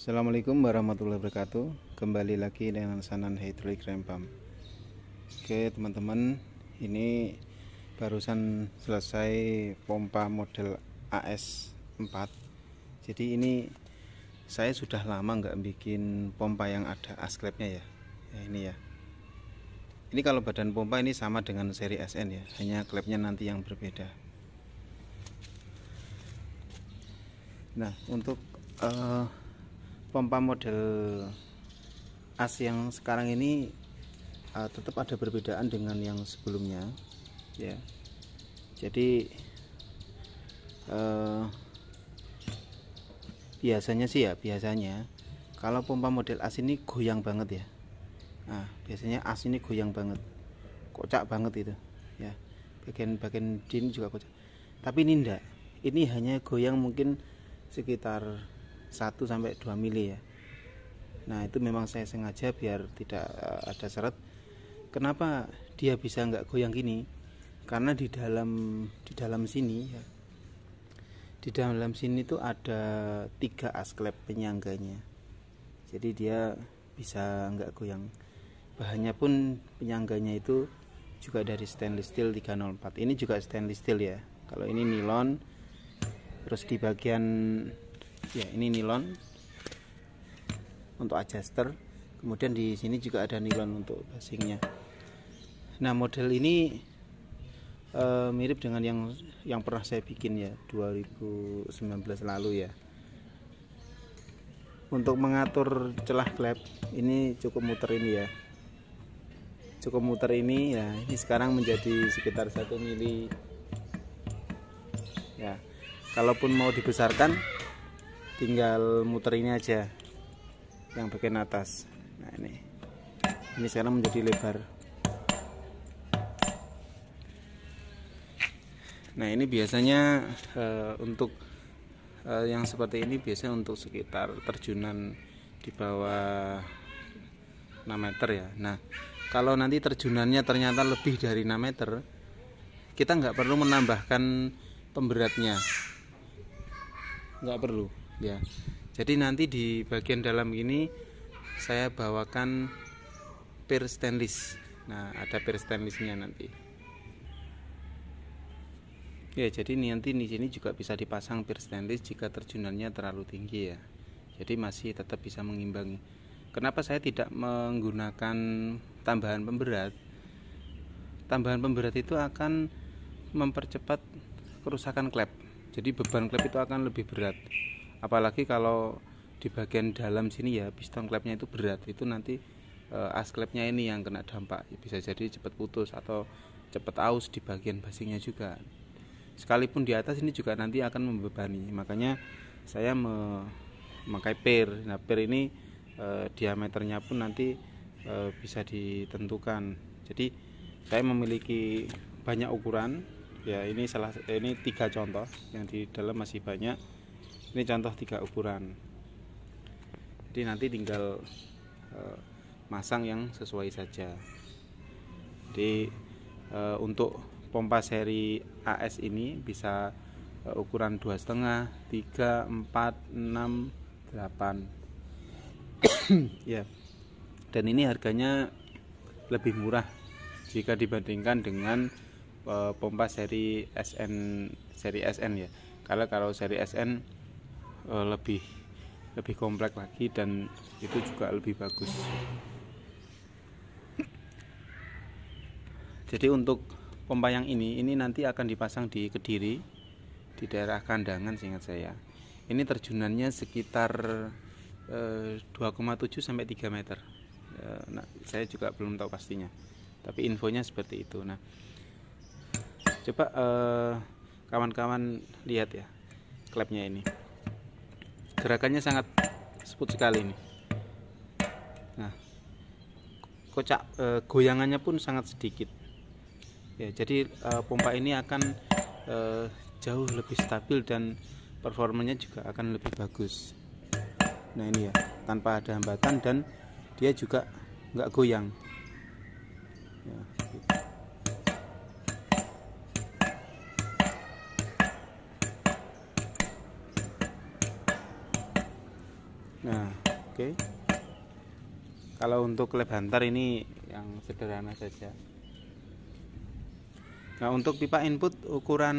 Assalamualaikum warahmatullahi wabarakatuh Kembali lagi dengan sanan hydraulic Rempam pump Oke teman-teman Ini barusan selesai pompa model AS4 Jadi ini saya sudah lama nggak bikin pompa yang ada asklepnya ya. ya Ini ya Ini kalau badan pompa ini sama dengan seri SN ya Hanya klepnya nanti yang berbeda Nah, untuk uh, pompa model as yang sekarang ini uh, tetap ada perbedaan dengan yang sebelumnya ya jadi uh, biasanya sih ya biasanya kalau pompa model as ini goyang banget ya nah biasanya as ini goyang banget kocak banget itu ya bagian-bagian din juga kocak tapi ini enggak ini hanya goyang mungkin sekitar 1 sampai 2 mili ya nah itu memang saya sengaja biar tidak eh, ada seret kenapa dia bisa nggak goyang gini karena di dalam di dalam sini ya di dalam sini tuh ada tiga asklep penyangganya jadi dia bisa nggak goyang bahannya pun penyangganya itu juga dari stainless steel 304 ini juga stainless steel ya kalau ini nilon terus di bagian ya ini nilon untuk adjuster kemudian di sini juga ada nilon untuk basingnya nah model ini e, mirip dengan yang yang pernah saya bikin ya 2019 lalu ya untuk mengatur celah klep ini cukup muter ini ya cukup muter ini ya ini sekarang menjadi sekitar satu mili ya kalaupun mau dibesarkan tinggal muter ini aja yang bagian atas nah ini ini sekarang menjadi lebar nah ini biasanya uh, untuk uh, yang seperti ini biasanya untuk sekitar terjunan di bawah 6 meter ya nah kalau nanti terjunannya ternyata lebih dari 6 meter kita nggak perlu menambahkan pemberatnya nggak perlu ya jadi nanti di bagian dalam ini saya bawakan pir stainless nah ada pir stainlessnya nanti ya jadi nanti di sini juga bisa dipasang pir stainless jika terjunannya terlalu tinggi ya jadi masih tetap bisa mengimbangi kenapa saya tidak menggunakan tambahan pemberat tambahan pemberat itu akan mempercepat kerusakan klep jadi beban klep itu akan lebih berat apalagi kalau di bagian dalam sini ya piston klepnya itu berat itu nanti uh, as klepnya ini yang kena dampak bisa jadi cepat putus atau cepat aus di bagian basingnya juga sekalipun di atas ini juga nanti akan membebani makanya saya memakai per nah per ini e, diameternya pun nanti e, bisa ditentukan jadi saya memiliki banyak ukuran ya ini salah ini tiga contoh yang di dalam masih banyak ini contoh tiga ukuran jadi nanti tinggal uh, masang yang sesuai saja jadi uh, untuk pompa seri AS ini bisa uh, ukuran dua setengah tiga empat enam delapan ya dan ini harganya lebih murah jika dibandingkan dengan uh, pompa seri SN seri SN ya kalau kalau seri SN Eh, lebih lebih kompleks lagi dan itu juga lebih bagus jadi untuk pompa yang ini ini nanti akan dipasang di Kediri di daerah kandangan seingat saya ini terjunannya sekitar eh, 2,7 sampai 3 meter eh, nah, saya juga belum tahu pastinya tapi infonya seperti itu nah coba eh, kawan-kawan eh, kawan -kawan lihat ya klepnya ini gerakannya sangat seput sekali ini nah kocak e, goyangannya pun sangat sedikit ya jadi e, pompa ini akan e, jauh lebih stabil dan performanya juga akan lebih bagus nah ini ya tanpa ada hambatan dan dia juga nggak goyang ya, gitu. kalau untuk lebantar hunter ini yang sederhana saja nah untuk pipa input ukuran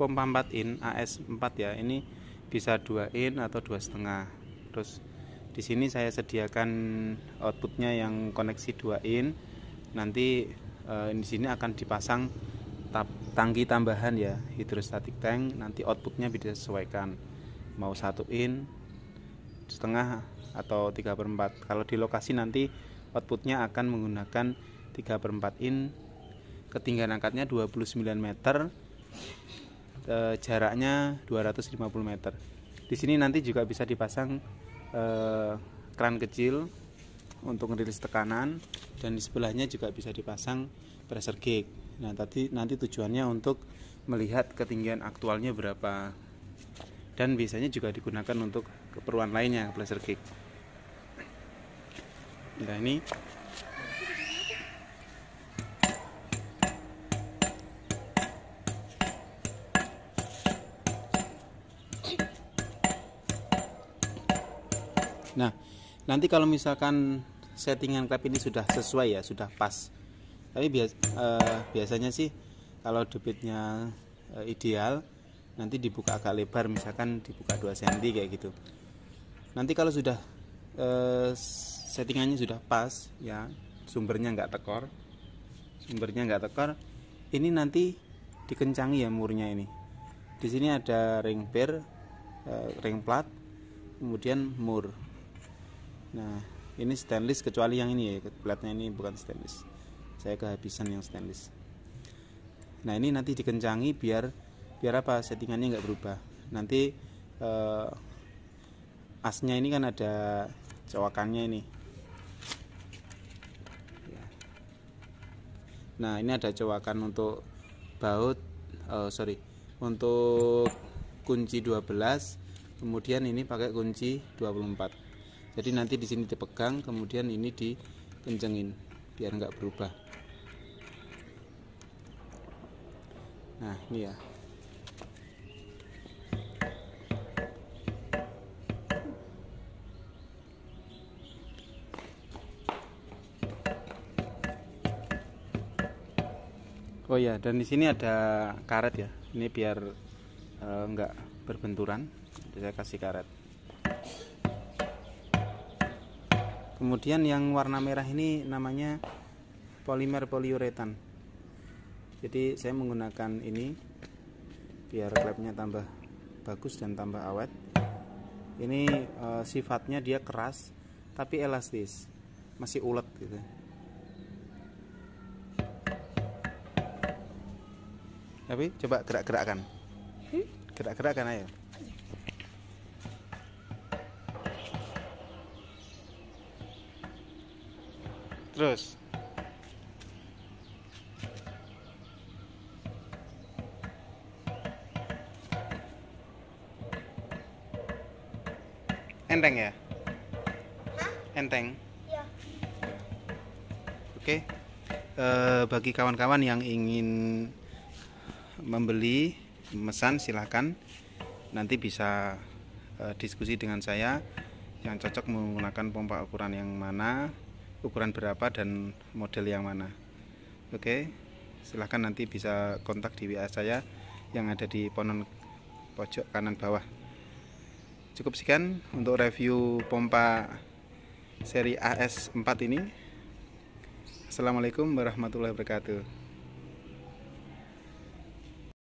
pompa 4 in AS4 ya ini bisa 2 in atau dua setengah terus di sini saya sediakan outputnya yang koneksi 2 in nanti eh, di sini akan dipasang tap, tangki tambahan ya hidrostatik tank nanti outputnya bisa disesuaikan mau satu in setengah atau 3 per 4 kalau di lokasi nanti outputnya akan menggunakan 3 per 4 in ketinggian angkatnya 29 meter e, jaraknya 250 meter di sini nanti juga bisa dipasang e, kran kecil untuk merilis tekanan dan di sebelahnya juga bisa dipasang pressure gauge nah tadi nanti tujuannya untuk melihat ketinggian aktualnya berapa dan biasanya juga digunakan untuk keperluan lainnya blaster kick nah ini Nah, nanti kalau misalkan settingan klep ini sudah sesuai ya, sudah pas. Tapi eh, biasanya sih kalau debitnya eh, ideal, nanti dibuka agak lebar misalkan dibuka 2 cm kayak gitu nanti kalau sudah eh, settingannya sudah pas ya sumbernya nggak tekor sumbernya nggak tekor ini nanti dikencangi ya murnya ini di sini ada ring bear eh, ring plat kemudian mur nah ini stainless kecuali yang ini ya platnya ini bukan stainless saya kehabisan yang stainless nah ini nanti dikencangi biar biar apa settingannya nggak berubah nanti eh, asnya ini kan ada cowakannya ini ya. nah ini ada cowakan untuk baut oh, sorry untuk kunci 12 kemudian ini pakai kunci 24 jadi nanti di sini dipegang kemudian ini dikencengin biar nggak berubah nah ini ya Oh ya, dan di sini ada karet ya. Ini biar uh, eh, enggak berbenturan. Jadi saya kasih karet. Kemudian yang warna merah ini namanya polimer poliuretan. Jadi saya menggunakan ini biar klepnya tambah bagus dan tambah awet. Ini uh, sifatnya dia keras tapi elastis, masih ulet gitu. tapi coba gerak-gerakkan hmm? gerak-gerakkan ayo terus enteng ya Hah? enteng ya. oke okay. Uh, eh, bagi kawan-kawan yang ingin membeli memesan silahkan nanti bisa uh, diskusi dengan saya yang cocok menggunakan pompa ukuran yang mana ukuran berapa dan model yang mana oke silahkan nanti bisa kontak di WA saya yang ada di ponon pojok kanan bawah cukup sekian untuk review pompa seri AS4 ini Assalamualaikum warahmatullahi wabarakatuh